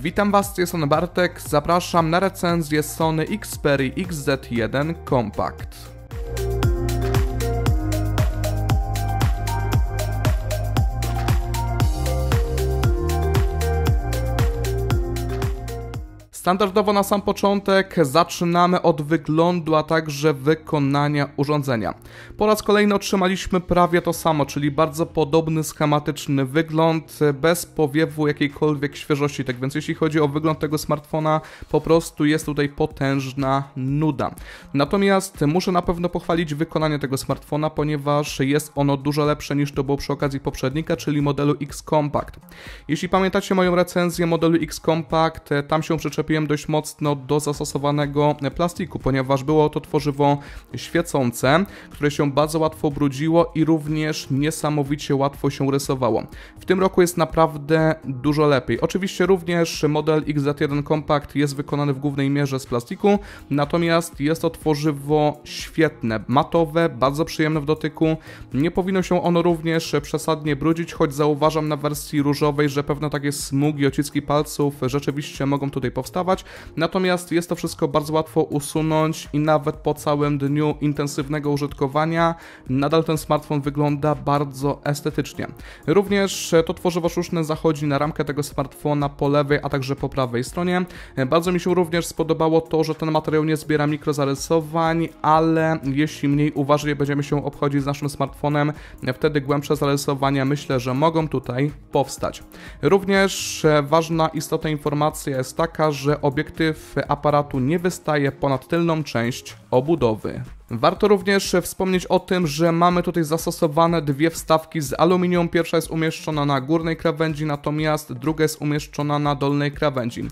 Witam Was, jestem Bartek, zapraszam na recenzję Sony Xperia XZ1 Compact. Standardowo na sam początek zaczynamy od wyglądu, a także wykonania urządzenia. Po raz kolejny otrzymaliśmy prawie to samo, czyli bardzo podobny schematyczny wygląd, bez powiewu jakiejkolwiek świeżości. Tak więc jeśli chodzi o wygląd tego smartfona, po prostu jest tutaj potężna nuda. Natomiast muszę na pewno pochwalić wykonanie tego smartfona, ponieważ jest ono dużo lepsze niż to było przy okazji poprzednika, czyli modelu X Compact. Jeśli pamiętacie moją recenzję modelu X Compact, tam się przyczepiłem dość mocno do zastosowanego plastiku, ponieważ było to tworzywo świecące, które się bardzo łatwo brudziło i również niesamowicie łatwo się rysowało. W tym roku jest naprawdę dużo lepiej. Oczywiście również model XZ1 Compact jest wykonany w głównej mierze z plastiku, natomiast jest to tworzywo świetne, matowe, bardzo przyjemne w dotyku. Nie powinno się ono również przesadnie brudzić, choć zauważam na wersji różowej, że pewne takie smugi, ociski palców rzeczywiście mogą tutaj powstawać natomiast jest to wszystko bardzo łatwo usunąć i nawet po całym dniu intensywnego użytkowania nadal ten smartfon wygląda bardzo estetycznie. Również e, to tworzywo sztuczne zachodzi na ramkę tego smartfona po lewej, a także po prawej stronie. E, bardzo mi się również spodobało to, że ten materiał nie zbiera mikrozarysowań, ale jeśli mniej uważnie będziemy się obchodzić z naszym smartfonem, wtedy głębsze zarysowania myślę, że mogą tutaj powstać. Również e, ważna istotna informacja jest taka, że obiektyw aparatu nie wystaje ponad tylną część obudowy. Warto również wspomnieć o tym, że mamy tutaj zastosowane dwie wstawki z aluminium. Pierwsza jest umieszczona na górnej krawędzi, natomiast druga jest umieszczona na dolnej krawędzi.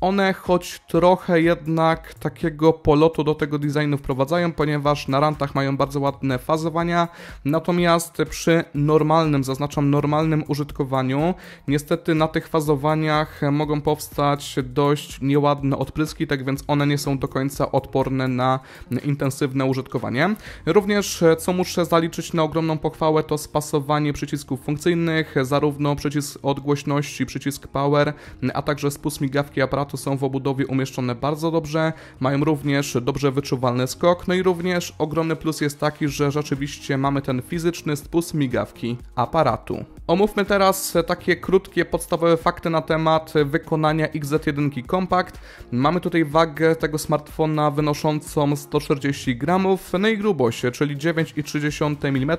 One choć trochę jednak takiego polotu do tego designu wprowadzają, ponieważ na rantach mają bardzo ładne fazowania, natomiast przy normalnym, zaznaczam normalnym użytkowaniu, niestety na tych fazowaniach mogą powstać dość nieładne odpryski, tak więc one nie są do końca odporne na intensywne użytkowanie użytkowanie. Również, e, co muszę zaliczyć na ogromną pochwałę, to spasowanie przycisków funkcyjnych, zarówno przycisk odgłośności, przycisk power, a także spust migawki aparatu są w obudowie umieszczone bardzo dobrze, mają również dobrze wyczuwalny skok, no i również ogromny plus jest taki, że rzeczywiście mamy ten fizyczny spust migawki aparatu. Omówmy teraz takie krótkie, podstawowe fakty na temat wykonania XZ1 Compact. Mamy tutaj wagę tego smartfona wynoszącą 140 gramów, no i grubość, czyli 9,3 mm.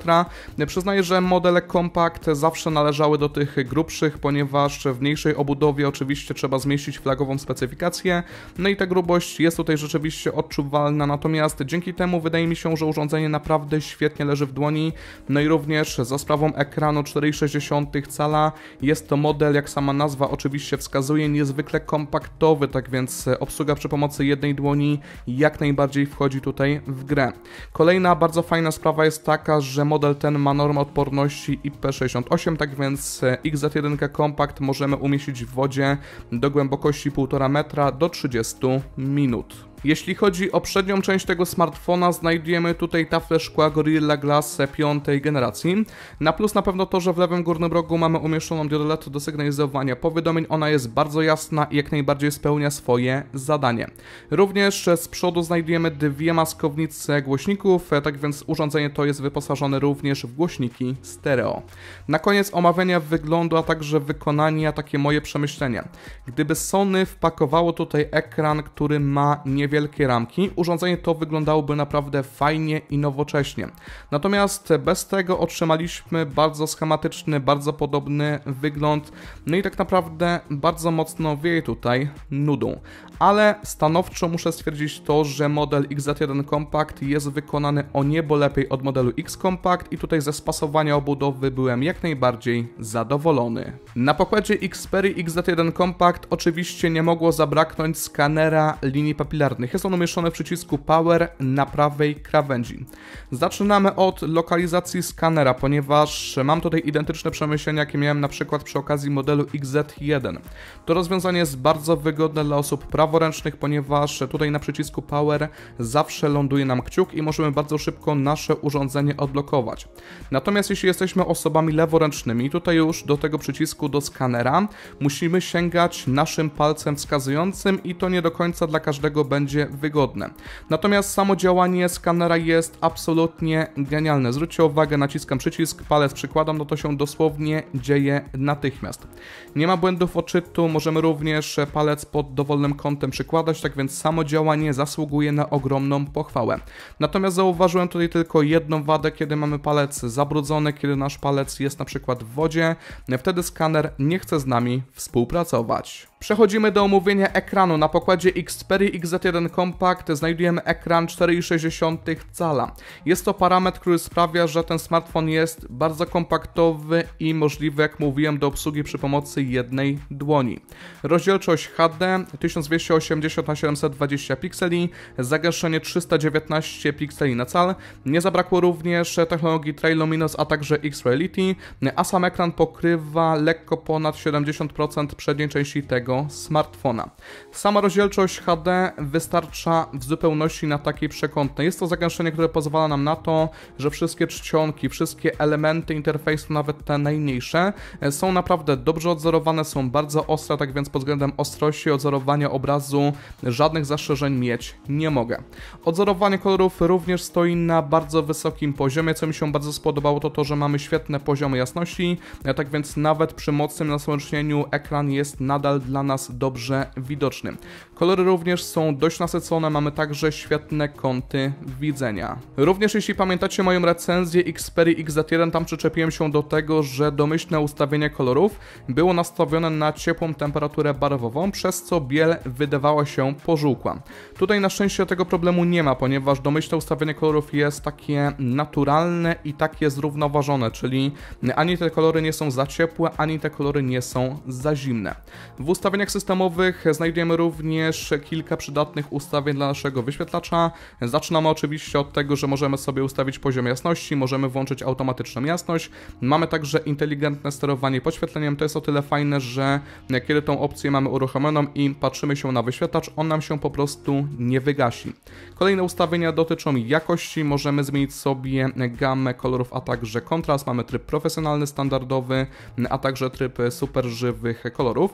Przyznaję, że modele Compact zawsze należały do tych grubszych, ponieważ w mniejszej obudowie oczywiście trzeba zmieścić flagową specyfikację, no i ta grubość jest tutaj rzeczywiście odczuwalna, natomiast dzięki temu wydaje mi się, że urządzenie naprawdę świetnie leży w dłoni, no i również za sprawą ekranu 4,6 1,6 cala. Jest to model, jak sama nazwa oczywiście wskazuje, niezwykle kompaktowy, tak więc e, obsługa przy pomocy jednej dłoni jak najbardziej wchodzi tutaj w grę. Kolejna bardzo fajna sprawa jest taka, że model ten ma normę odporności IP68, tak więc e, XZ1 Compact możemy umieścić w wodzie do głębokości 1,5 metra do 30 minut. Jeśli chodzi o przednią część tego smartfona, znajdujemy tutaj taflę szkła Gorilla Glass 5 generacji. Na plus na pewno to, że w lewym górnym rogu mamy umieszczoną diodę LED do sygnalizowania powiadomień. Ona jest bardzo jasna i jak najbardziej spełnia swoje zadanie. Również z przodu znajdujemy dwie maskownice głośników, e, tak więc urządzenie to jest wyposażone również w głośniki stereo. Na koniec omawiania wyglądu, a także wykonania, takie moje przemyślenia. Gdyby Sony wpakowało tutaj ekran, który ma nie niewielkie ramki, urządzenie to wyglądałoby naprawdę fajnie i nowocześnie. Natomiast bez tego otrzymaliśmy bardzo schematyczny, bardzo podobny wygląd, no i tak naprawdę bardzo mocno wieje tutaj nudą. Ale stanowczo muszę stwierdzić to, że model XZ1 Compact jest wykonany o niebo lepiej od modelu X Compact i tutaj ze spasowania obudowy byłem jak najbardziej zadowolony. Na pokładzie Xperia XZ1 Compact oczywiście nie mogło zabraknąć skanera linii papilarnej dokładnych. Jest on umieszczone w przycisku Power na prawej krawędzi. Zaczynamy od lokalizacji skanera, ponieważ mam tutaj identyczne przemyślenia, jakie miałem na przykład przy okazji modelu XZ1. To rozwiązanie jest bardzo wygodne dla osób praworęcznych, ponieważ tutaj na przycisku Power zawsze ląduje nam kciuk i możemy bardzo szybko nasze urządzenie odblokować. Natomiast jeśli jesteśmy osobami leworęcznymi, tutaj już do tego przycisku do skanera musimy sięgać naszym palcem wskazującym i to nie do końca dla każdego będzie będzie wygodne. Natomiast samo działanie skanera jest absolutnie genialne. Zwróćcie uwagę, naciskam przycisk, palec przykładam, no to się dosłownie dzieje natychmiast. Nie ma błędów odczytu, możemy również palec pod dowolnym kątem przykładać, tak więc samo działanie zasługuje na ogromną pochwałę. Natomiast zauważyłem tutaj tylko jedną wadę, kiedy mamy palec zabrudzony, kiedy nasz palec jest na przykład w wodzie, wtedy skaner nie chce z nami współpracować. Przechodzimy do omówienia ekranu. Na pokładzie Xperia XZ1 Compact znajdujemy ekran 4,6 cala. Jest to parametr, który sprawia, że ten smartfon jest bardzo kompaktowy i możliwy, jak mówiłem, do obsługi przy pomocy jednej dłoni. Rozdzielczość HD 1280 x 720 pikseli, zagęszczenie 319 pikseli na cal. Nie zabrakło również technologii Trail a także X-Reality, a sam ekran pokrywa lekko ponad 70% przedniej części tego swojego smartfona. Sama rozdzielczość HD wystarcza w zupełności na takiej przekątnej. Jest to zagęszczenie, które pozwala nam na to, że wszystkie czcionki, wszystkie elementy interfejsu, nawet te najmniejsze, e, są naprawdę dobrze odzorowane, są bardzo ostre, tak więc pod względem ostrości odzorowania obrazu żadnych zastrzeżeń mieć nie mogę. Odzorowanie kolorów również stoi na bardzo wysokim poziomie, co mi się bardzo spodobało to to, że mamy świetne poziomy jasności, e, tak więc nawet przy mocnym nasłonecznieniu ekran jest nadal dla nas dobrze widocznym. Kolory również są dość nasycone, mamy także świetne kąty widzenia. Również jeśli pamiętacie moją recenzję Xperia XZ1, tam przyczepiłem się do tego, że domyślne ustawienie kolorów było nastawione na ciepłą temperaturę barwową, przez co biel wydawała się pożółkła. Tutaj na szczęście tego problemu nie ma, ponieważ domyślne ustawienie kolorów jest takie naturalne i takie zrównoważone, czyli ani te kolory nie są za ciepłe, ani te kolory nie są za zimne. W ustawieniach systemowych znajdujemy również również kilka przydatnych ustawień dla naszego wyświetlacza. Zaczynamy oczywiście od tego, że możemy sobie ustawić poziom jasności, możemy włączyć automatyczną jasność. Mamy także inteligentne sterowanie podświetleniem. To jest o tyle fajne, że kiedy tą opcję mamy uruchomioną i patrzymy się na wyświetlacz, on nam się po prostu nie wygasi. Kolejne ustawienia dotyczą jakości. Możemy zmienić sobie gamę kolorów, a także kontrast. Mamy tryb profesjonalny, standardowy, a także tryb super żywych kolorów.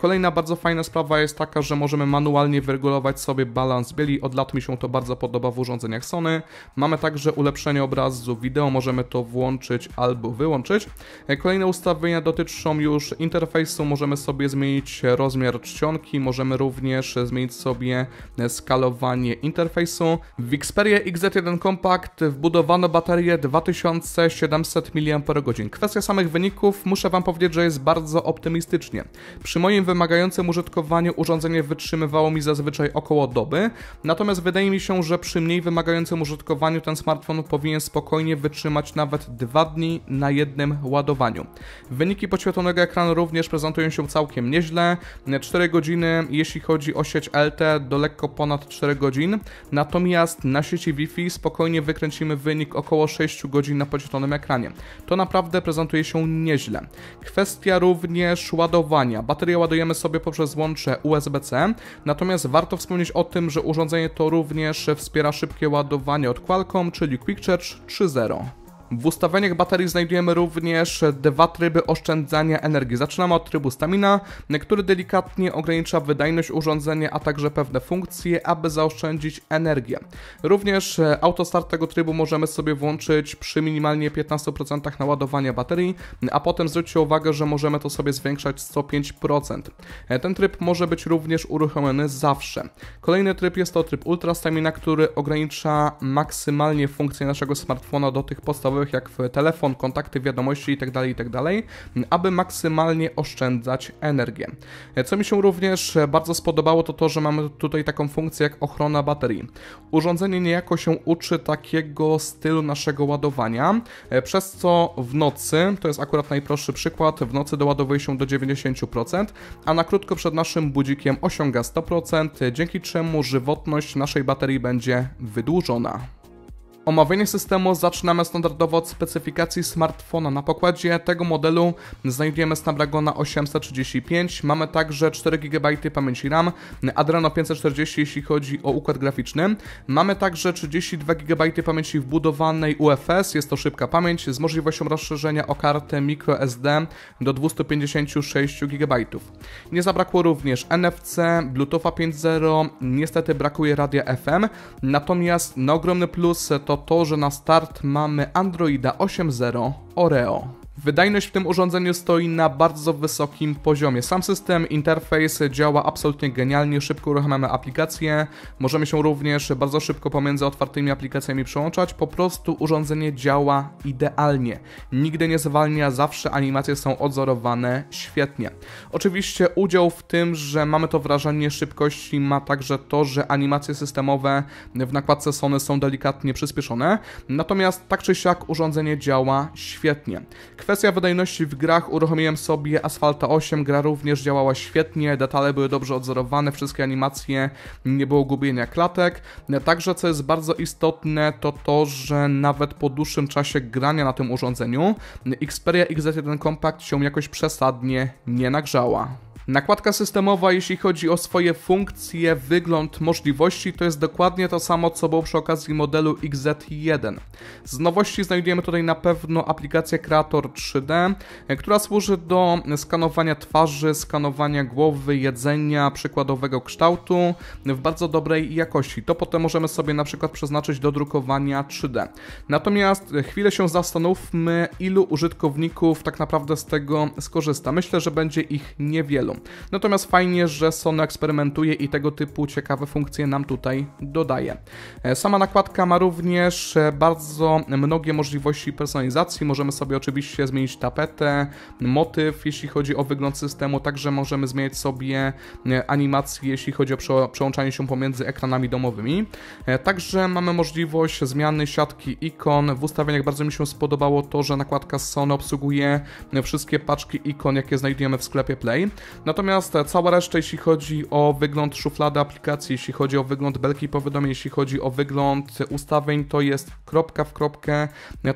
Kolejna bardzo fajna sprawa jest taka, że możemy manualnie wyregulować sobie balans bieli. Od lat mi się to bardzo podoba w urządzeniach Sony. Mamy także ulepszenie obrazu wideo, możemy to włączyć albo wyłączyć. Kolejne ustawienia dotyczą już interfejsu, możemy sobie zmienić rozmiar czcionki, możemy również zmienić sobie skalowanie interfejsu. W Xperia XZ1 Compact wbudowano baterię 2700 mAh. Kwestia samych wyników muszę Wam powiedzieć, że jest bardzo optymistycznie. Przy moim wymagającym użytkowaniu urządzenie wytrzyma utrzymywało mi zazwyczaj około doby, natomiast wydaje mi się, że przy mniej wymagającym użytkowaniu ten smartfon powinien spokojnie wytrzymać nawet dwa dni na jednym ładowaniu. Wyniki podświetlonego ekranu również prezentują się całkiem nieźle, 4 godziny jeśli chodzi o sieć LTE do lekko ponad 4 godzin, natomiast na sieci Wi-Fi spokojnie wykręcimy wynik około 6 godzin na podświetlonym ekranie. To naprawdę prezentuje się nieźle. Kwestia również ładowania. Baterię ładujemy sobie poprzez łącze USB-C, Natomiast warto wspomnieć o tym, że urządzenie to również wspiera szybkie ładowanie od Qualcomm, czyli Quick Charge 3.0. W ustawieniach baterii znajdujemy również dwa tryby oszczędzania energii. Zaczynamy od trybu stamina, który delikatnie ogranicza wydajność urządzenia, a także pewne funkcje, aby zaoszczędzić energię. Również e, autostart tego trybu możemy sobie włączyć przy minimalnie 15% naładowania baterii, a potem zwróćcie uwagę, że możemy to sobie zwiększać 105%. E, ten tryb może być również uruchomiony zawsze. Kolejny tryb jest to tryb Ultra Stamina, który ogranicza maksymalnie funkcję naszego smartfona do tych podstawowych jak jak telefon, kontakty, wiadomości itd., tak itd., tak aby maksymalnie oszczędzać energię. Co mi się również bardzo spodobało, to to, że mamy tutaj taką funkcję jak ochrona baterii. Urządzenie niejako się uczy takiego stylu naszego ładowania, przez co w nocy, to jest akurat najprostszy przykład, w nocy doładowuje się do 90%, a na krótko przed naszym budzikiem osiąga 100%, dzięki czemu żywotność naszej baterii będzie wydłużona. Omawianie systemu zaczynamy standardowo od specyfikacji smartfona. Na pokładzie tego modelu znajdujemy Snapdragona 835, mamy także 4 GB pamięci RAM, Adreno 540 jeśli chodzi o układ graficzny. Mamy także 32 GB pamięci wbudowanej UFS, jest to szybka pamięć z możliwością rozszerzenia o kartę microSD do 256 GB. Nie zabrakło również NFC, Bluetootha 5.0, niestety brakuje radia FM, natomiast na ogromny plus to to, że na start mamy Androida 8.0 Oreo. Wydajność w tym urządzeniu stoi na bardzo wysokim poziomie. Sam system, interfejs działa absolutnie genialnie, szybko uruchamiamy aplikacje, możemy się również bardzo szybko pomiędzy otwartymi aplikacjami przełączać, po prostu urządzenie działa idealnie. Nigdy nie zwalnia, zawsze animacje są odzorowane świetnie. Oczywiście udział w tym, że mamy to wrażenie szybkości ma także to, że animacje systemowe w nakładce Sony są delikatnie przyspieszone, natomiast tak czy siak urządzenie działa świetnie. Kwestia wydajności w grach uruchomiłem sobie Asfalta 8, gra również działała świetnie, detale były dobrze odzorowane, wszystkie animacje, nie było gubienia klatek. Także co jest bardzo istotne to to, że nawet po dłuższym czasie grania na tym urządzeniu Xperia XZ1 Compact się jakoś przesadnie nie nagrzała. Nakładka systemowa, jeśli chodzi o swoje funkcje, wygląd, możliwości, to jest dokładnie to samo, co było przy okazji modelu XZ1. Z nowości znajdujemy tutaj na pewno aplikację Creator 3D, e, która służy do skanowania twarzy, skanowania głowy, jedzenia, przykładowego kształtu w bardzo dobrej jakości. To potem możemy sobie na przykład przeznaczyć do drukowania 3D. Natomiast e, chwilę się zastanówmy, ilu użytkowników tak naprawdę z tego skorzysta. Myślę, że będzie ich niewielu. Natomiast fajnie, że Sony eksperymentuje i tego typu ciekawe funkcje nam tutaj dodaje. E, sama nakładka ma również e, bardzo mnogie możliwości personalizacji. Możemy sobie oczywiście zmienić tapetę, motyw, jeśli chodzi o wygląd systemu, także możemy zmieniać sobie e, animacje, jeśli chodzi o przełączanie się pomiędzy ekranami domowymi. Także mamy możliwość zmiany siatki ikon. W ustawieniach bardzo mi się spodobało to, że nakładka Sony obsługuje wszystkie paczki ikon, jakie znajdujemy w sklepie Play. Natomiast e, cała reszta, jeśli chodzi o wygląd szuflady aplikacji, jeśli chodzi o wygląd belki powiadomień, jeśli chodzi o wygląd ustawień, to jest kropka w kropkę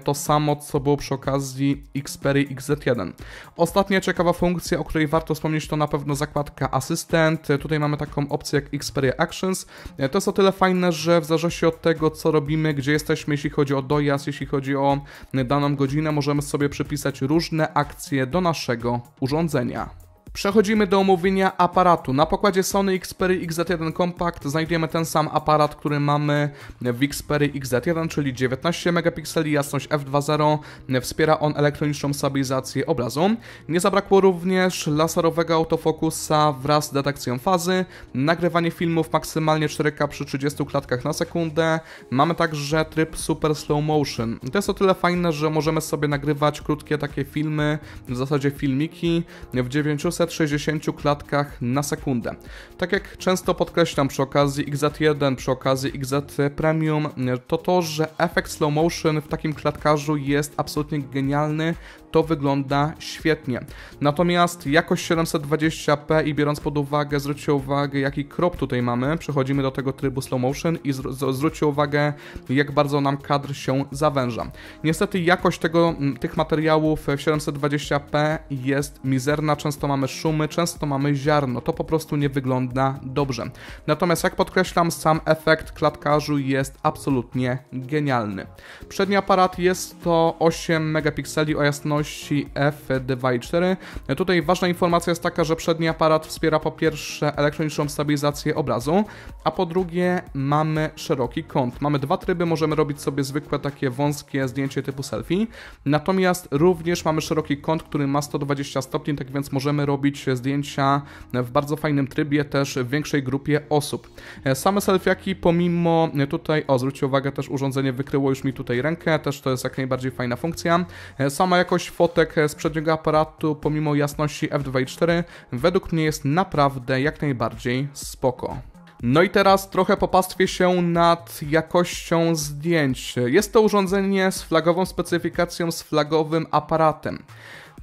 to samo, co było przy okazji Xperia XZ1. Ostatnia ciekawa funkcja, o której warto wspomnieć, to na pewno zakładka Asystent. Tutaj mamy taką opcję jak Xperia Actions. E, to jest o tyle fajne, że w zależności od tego, co robimy, gdzie jesteśmy, jeśli chodzi o dojazd, jeśli chodzi o e, daną godzinę, możemy sobie przypisać różne akcje do naszego urządzenia. Przechodzimy do omówienia aparatu. Na pokładzie Sony Xperia XZ1 Compact znajdziemy ten sam aparat, który mamy w Xperia XZ1, czyli 19 megapikseli, jasność f2.0. Wspiera on elektroniczną stabilizację obrazu. Nie zabrakło również laserowego autofokusa wraz z detekcją fazy, nagrywanie filmów maksymalnie 4K przy 30 klatkach na sekundę. Mamy także tryb super slow motion. To jest o tyle fajne, że możemy sobie nagrywać krótkie takie filmy, w zasadzie filmiki w 900 360 klatkach na sekundę. Tak jak często podkreślam przy okazji XZ1, przy okazji XZ Premium, to to, że efekt slow motion w takim klatkarzu jest absolutnie genialny, to wygląda świetnie. Natomiast jakość 720p i biorąc pod uwagę, zwróćcie uwagę jaki krop tutaj mamy, przechodzimy do tego trybu slow motion i zwróćcie uwagę jak bardzo nam kadr się zawęża. Niestety jakość tego, tych materiałów w 720p jest mizerna, często mamy szumy, często mamy ziarno. To po prostu nie wygląda dobrze. Natomiast jak podkreślam, sam efekt klatkarzu jest absolutnie genialny. Przedni aparat jest to 8 megapikseli o jasności f2.4. Tutaj ważna informacja jest taka, że przedni aparat wspiera po pierwsze elektroniczną stabilizację obrazu, a po drugie mamy szeroki kąt. Mamy dwa tryby, możemy robić sobie zwykłe takie wąskie zdjęcie typu selfie, natomiast również mamy szeroki kąt, który ma 120 stopni, tak więc możemy robić robić zdjęcia w bardzo fajnym trybie też w większej grupie osób. E, same selfieki pomimo e, tutaj, o zwróćcie uwagę też urządzenie wykryło już mi tutaj rękę, też to jest jak najbardziej fajna funkcja. E, sama jakość fotek z przedniego aparatu pomimo jasności f2.4 według mnie jest naprawdę jak najbardziej spoko. No i teraz trochę popastwię się nad jakością zdjęć. Jest to urządzenie z flagową specyfikacją, z flagowym aparatem.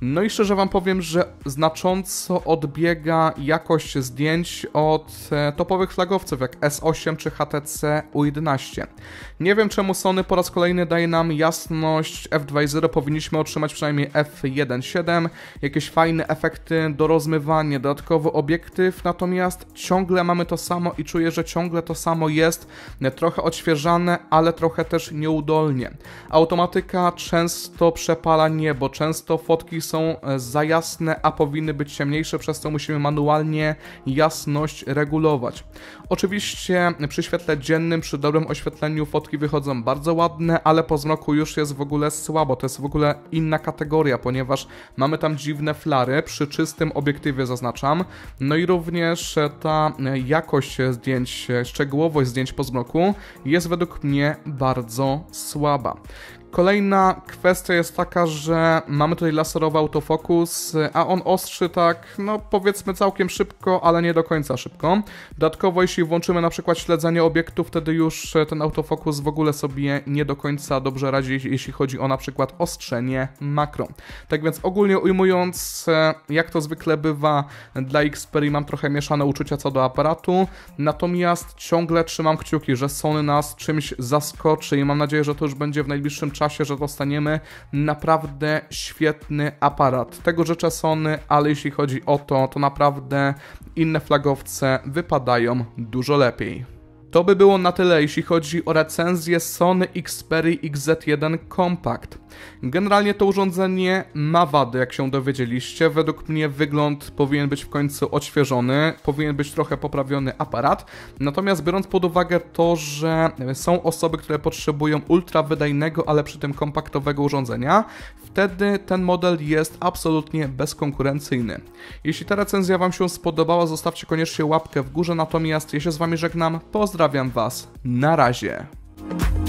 No i szczerze Wam powiem, że znacząco odbiega jakość zdjęć od e, topowych flagowców jak S8 czy HTC U11. Nie wiem czemu Sony po raz kolejny daje nam jasność F2.0, powinniśmy otrzymać przynajmniej F1.7, jakieś fajne efekty do rozmywania, dodatkowy obiektyw, natomiast ciągle mamy to samo i czuję, że ciągle to samo jest, e, trochę odświeżane, ale trochę też nieudolnie. Automatyka często przepala niebo, często fotki są e, za jasne, a powinny być ciemniejsze, przez co musimy manualnie jasność regulować. Oczywiście przy świetle dziennym, przy dobrym oświetleniu fotki wychodzą bardzo ładne, ale po zmroku już jest w ogóle słabo. To jest w ogóle inna kategoria, ponieważ mamy tam dziwne flary przy czystym obiektywie zaznaczam. No i również e, ta e, jakość zdjęć, szczegółowość zdjęć po zmroku jest według mnie bardzo słaba. Kolejna kwestia jest taka, że mamy tutaj laserowy autofokus, a on ostrzy tak, no powiedzmy całkiem szybko, ale nie do końca szybko. Dodatkowo jeśli włączymy na przykład śledzenie obiektu, wtedy już e, ten autofokus w ogóle sobie nie do końca dobrze radzi, jeśli chodzi o na przykład ostrzenie makro. Tak więc ogólnie ujmując, e, jak to zwykle bywa, dla Xperia mam trochę mieszane uczucia co do aparatu, natomiast ciągle trzymam kciuki, że Sony nas czymś zaskoczy i mam nadzieję, że to już będzie w najbliższym czasie czasie, że dostaniemy naprawdę świetny aparat. Tego życzę Sony, ale jeśli chodzi o to, to naprawdę inne flagowce wypadają dużo lepiej. To by było na tyle, jeśli chodzi o recenzję Sony Xperia XZ1 Compact. Generalnie to urządzenie ma wady, jak się dowiedzieliście. Według mnie wygląd powinien być w końcu odświeżony, powinien być trochę poprawiony aparat. Natomiast biorąc pod uwagę to, że są osoby, które potrzebują ultra wydajnego, ale przy tym kompaktowego urządzenia, wtedy ten model jest absolutnie bezkonkurencyjny. Jeśli ta recenzja Wam się spodobała, zostawcie koniecznie łapkę w górze, natomiast ja się z Wami żegnam, pozdrawiam Pozdrawiam Was. Na razie.